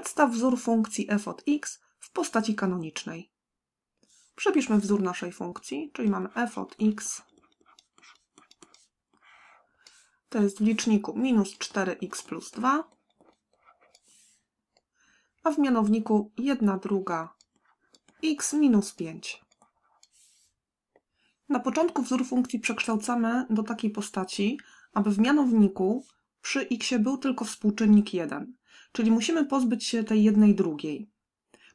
przedstaw wzór funkcji f od x w postaci kanonicznej. Przepiszmy wzór naszej funkcji, czyli mamy f od x to jest w liczniku minus 4x plus 2, a w mianowniku 1 druga x minus 5. Na początku wzór funkcji przekształcamy do takiej postaci, aby w mianowniku przy x był tylko współczynnik 1, Czyli musimy pozbyć się tej jednej drugiej.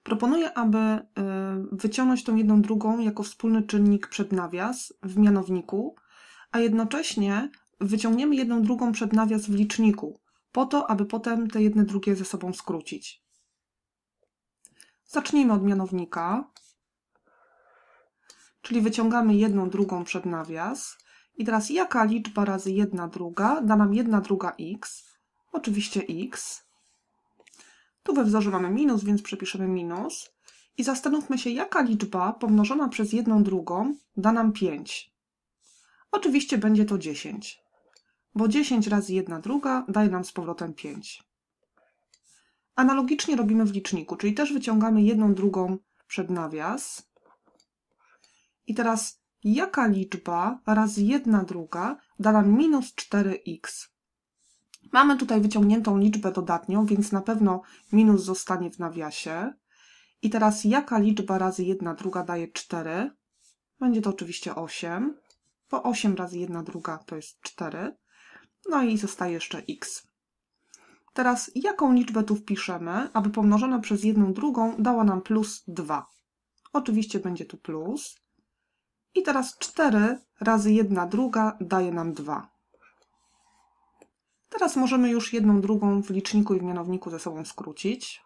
Proponuję, aby e, wyciągnąć tą jedną drugą jako wspólny czynnik przed nawias w mianowniku, a jednocześnie wyciągniemy jedną drugą przed nawias w liczniku, po to, aby potem te jedne drugie ze sobą skrócić. Zacznijmy od mianownika, czyli wyciągamy jedną drugą przed nawias. I teraz jaka liczba razy jedna druga da nam jedna druga x? Oczywiście x. Tu we wzorze mamy minus, więc przepiszemy minus. I zastanówmy się, jaka liczba pomnożona przez jedną drugą da nam 5. Oczywiście będzie to 10, bo 10 razy 1 druga daje nam z powrotem 5. Analogicznie robimy w liczniku, czyli też wyciągamy jedną drugą przed nawias. I teraz jaka liczba razy 1 druga da nam minus 4x? Mamy tutaj wyciągniętą liczbę dodatnią, więc na pewno minus zostanie w nawiasie. I teraz jaka liczba razy 1 druga daje 4? Będzie to oczywiście 8, bo 8 razy 1 druga to jest 4. No i zostaje jeszcze x. Teraz jaką liczbę tu wpiszemy, aby pomnożona przez jedną drugą dała nam plus 2? Oczywiście będzie tu plus. I teraz 4 razy 1 druga daje nam 2. Teraz możemy już jedną drugą w liczniku i w mianowniku ze sobą skrócić.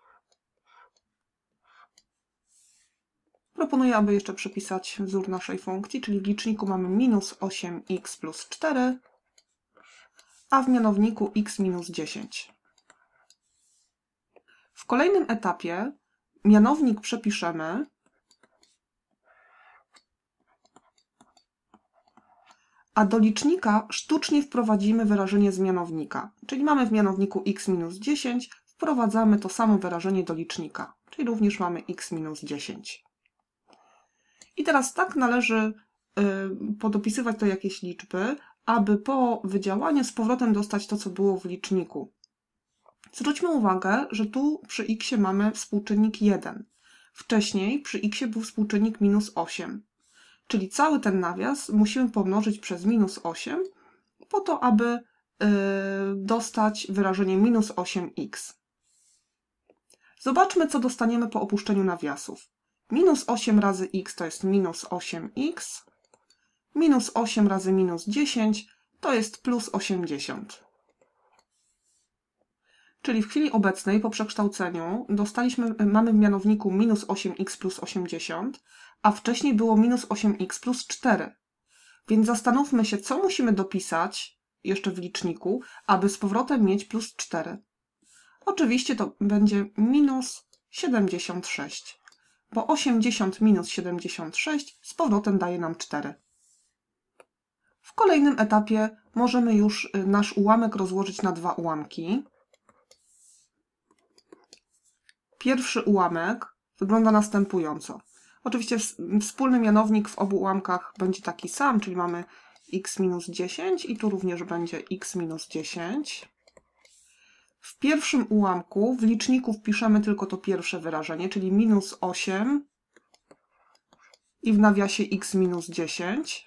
Proponuję, aby jeszcze przypisać wzór naszej funkcji, czyli w liczniku mamy minus 8x plus 4, a w mianowniku x minus 10. W kolejnym etapie mianownik przepiszemy a do licznika sztucznie wprowadzimy wyrażenie z mianownika. Czyli mamy w mianowniku x minus 10, wprowadzamy to samo wyrażenie do licznika, czyli również mamy x minus 10. I teraz tak należy y, podopisywać to jakieś liczby, aby po wydziałaniu z powrotem dostać to, co było w liczniku. Zwróćmy uwagę, że tu przy x mamy współczynnik 1. Wcześniej przy x był współczynnik minus 8. Czyli cały ten nawias musimy pomnożyć przez minus 8, po to, aby y, dostać wyrażenie minus 8x. Zobaczmy, co dostaniemy po opuszczeniu nawiasów. Minus 8 razy x to jest minus 8x. Minus 8 razy minus 10 to jest plus 80. Czyli w chwili obecnej po przekształceniu dostaliśmy, mamy w mianowniku minus 8x plus 80, a wcześniej było minus 8x plus 4. Więc zastanówmy się, co musimy dopisać jeszcze w liczniku, aby z powrotem mieć plus 4. Oczywiście to będzie minus 76, bo 80 minus 76 z powrotem daje nam 4. W kolejnym etapie możemy już y, nasz ułamek rozłożyć na dwa ułamki. Pierwszy ułamek wygląda następująco. Oczywiście wspólny mianownik w obu ułamkach będzie taki sam, czyli mamy x minus 10 i tu również będzie x minus 10. W pierwszym ułamku w liczniku wpiszemy tylko to pierwsze wyrażenie, czyli minus 8 i w nawiasie x minus 10.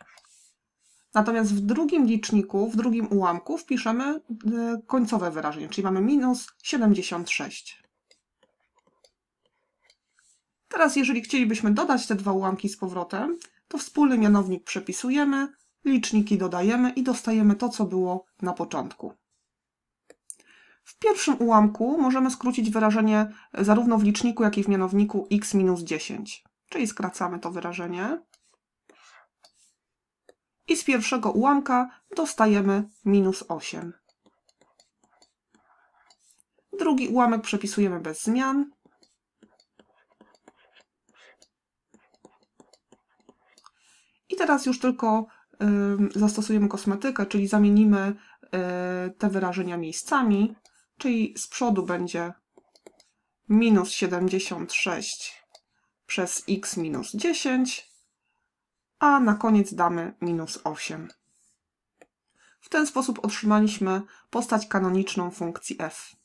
Natomiast w drugim liczniku, w drugim ułamku wpiszemy y, końcowe wyrażenie, czyli mamy minus 76. Teraz, jeżeli chcielibyśmy dodać te dwa ułamki z powrotem, to wspólny mianownik przepisujemy, liczniki dodajemy i dostajemy to, co było na początku. W pierwszym ułamku możemy skrócić wyrażenie zarówno w liczniku, jak i w mianowniku x minus 10, czyli skracamy to wyrażenie. I z pierwszego ułamka dostajemy minus 8. Drugi ułamek przepisujemy bez zmian. I teraz już tylko zastosujemy kosmetykę, czyli zamienimy e, te wyrażenia miejscami, czyli z przodu będzie minus 76 przez x minus 10, a na koniec damy minus 8. W ten sposób otrzymaliśmy postać kanoniczną funkcji f.